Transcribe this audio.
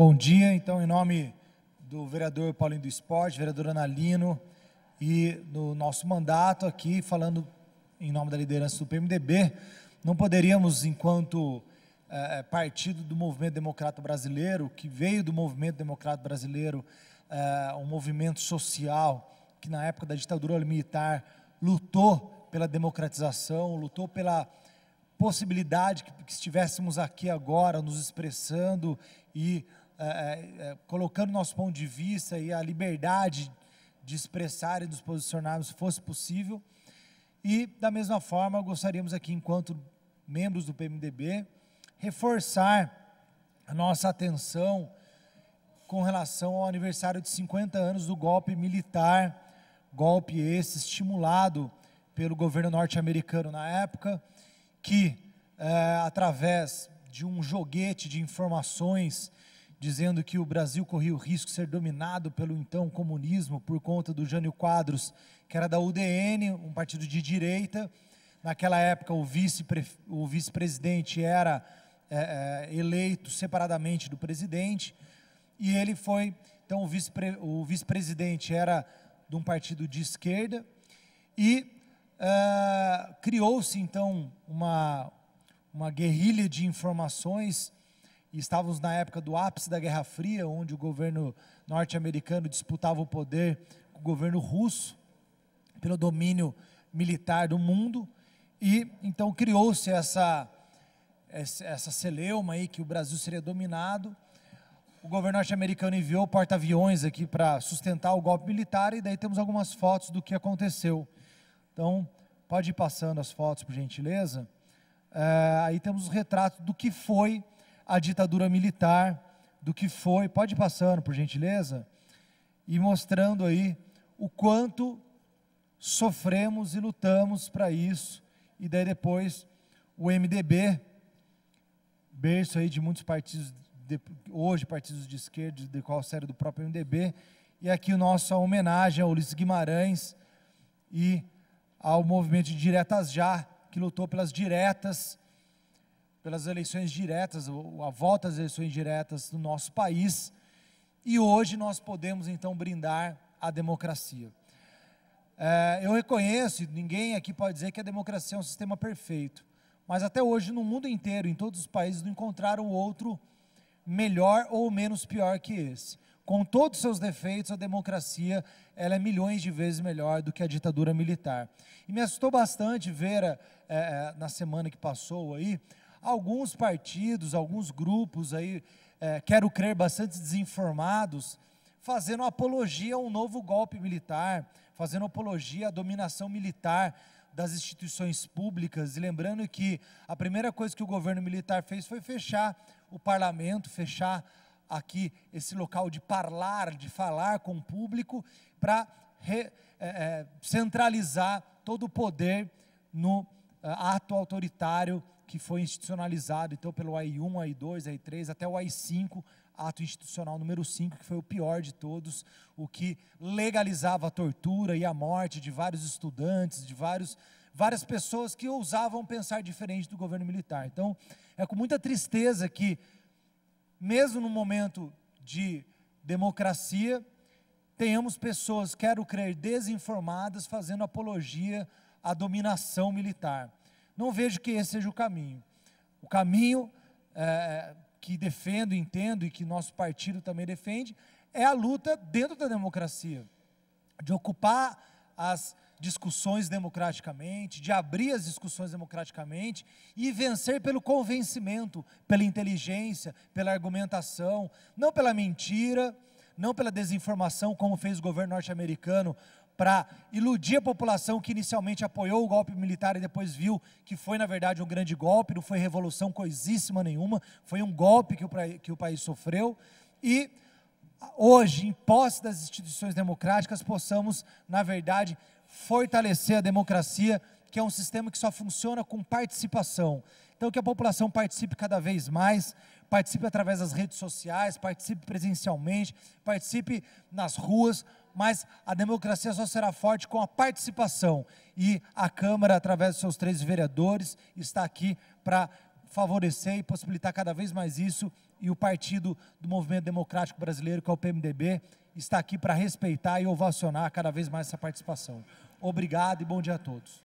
Bom dia, então, em nome do vereador Paulinho do Esporte, vereador Analino, e do nosso mandato aqui, falando em nome da liderança do PMDB, não poderíamos, enquanto eh, eh, partido do movimento democrata brasileiro, que veio do movimento democrata brasileiro, eh, um movimento social que na época da ditadura militar lutou pela democratização, lutou pela possibilidade que, que estivéssemos aqui agora nos expressando e é, é, é, colocando nosso ponto de vista e a liberdade de expressar e nos posicionarmos, se fosse possível. E, da mesma forma, gostaríamos aqui, enquanto membros do PMDB, reforçar a nossa atenção com relação ao aniversário de 50 anos do golpe militar, golpe esse estimulado pelo governo norte-americano na época, que, é, através de um joguete de informações dizendo que o Brasil corria o risco de ser dominado pelo então comunismo por conta do Jânio Quadros, que era da UDN, um partido de direita. Naquela época, o, vice, vice-presidente era é, é, eleito separadamente do presidente, e ele foi. Então, o, vice, vice-presidente era de um partido de esquerda, e é, criou-se então uma, uma guerrilha de informações estávamos na época do ápice da Guerra Fria, onde o governo norte-americano disputava o poder com o governo russo pelo domínio militar do mundo. E então criou-se essa, essa celeuma aí que o Brasil seria dominado. O governo norte-americano enviou porta-aviões aqui para sustentar o golpe militar, e daí temos algumas fotos do que aconteceu. Então, pode ir passando as fotos, por gentileza. É, aí temos os retratos do que foi a ditadura militar, do que foi, pode ir passando, por gentileza, e mostrando aí o quanto sofremos e lutamos para isso, e daí depois o MDB, berço aí de muitos partidos, de, hoje partidos de esquerda, de qual série do próprio MDB, e aqui nossa homenagem a Ulisses Guimarães e ao movimento de Diretas Já, que lutou pelas diretas pelas eleições diretas, a volta às eleições diretas no nosso país, e hoje nós podemos então brindar a democracia. É, eu reconheço, ninguém aqui pode dizer que a democracia é um sistema perfeito, mas até hoje no mundo inteiro, em todos os países, não encontraram outro melhor ou menos pior que esse. Com todos os seus defeitos, a democracia ela é milhões de vezes melhor do que a ditadura militar. E me assustou bastante ver, é, é na semana que passou aí, alguns partidos, alguns grupos aí, é, quero crer, bastante desinformados, fazendo apologia a um novo golpe militar, fazendo apologia à dominação militar das instituições públicas. E lembrando que a primeira coisa que o governo militar fez foi fechar o parlamento, fechar aqui esse local de falar, de falar com o público, para é, é, centralizar todo o poder no é, ato autoritário que foi institucionalizado então pelo AI1, AI2, AI3 até o AI5, ato institucional número 5, que foi o pior de todos, o que legalizava a tortura e a morte de vários estudantes, de vários várias pessoas que ousavam pensar diferente do governo militar. Então, é com muita tristeza que mesmo no momento de democracia, tenhamos pessoas, quero crer, desinformadas fazendo apologia à dominação militar. Não vejo que esse seja o caminho. O caminho é, é, que defendo, entendo e que nosso partido também defende é a luta dentro da democracia, de ocupar as discussões democraticamente, de abrir as discussões democraticamente e vencer pelo convencimento, pela inteligência, pela argumentação, não pela mentira, não pela desinformação, como fez o governo norte-americano para iludir a população que inicialmente apoiou o golpe militar e depois viu que foi, na verdade, um grande golpe, não foi revolução coisíssima nenhuma, foi um golpe que o, que o país sofreu. E hoje, em posse das instituições democráticas, possamos, na verdade, fortalecer a democracia, que é um sistema que só funciona com participação. Então, que a população participe cada vez mais, participe através das redes sociais, participe presencialmente, participe nas ruas, mas a democracia só será forte com a participação. E a Câmara, através de seus três vereadores, está aqui para favorecer e possibilitar cada vez mais isso. E o Partido do Movimento Democrático Brasileiro, que é o PMDB, está aqui para respeitar e ovacionar cada vez mais essa participação. Obrigado e bom dia a todos.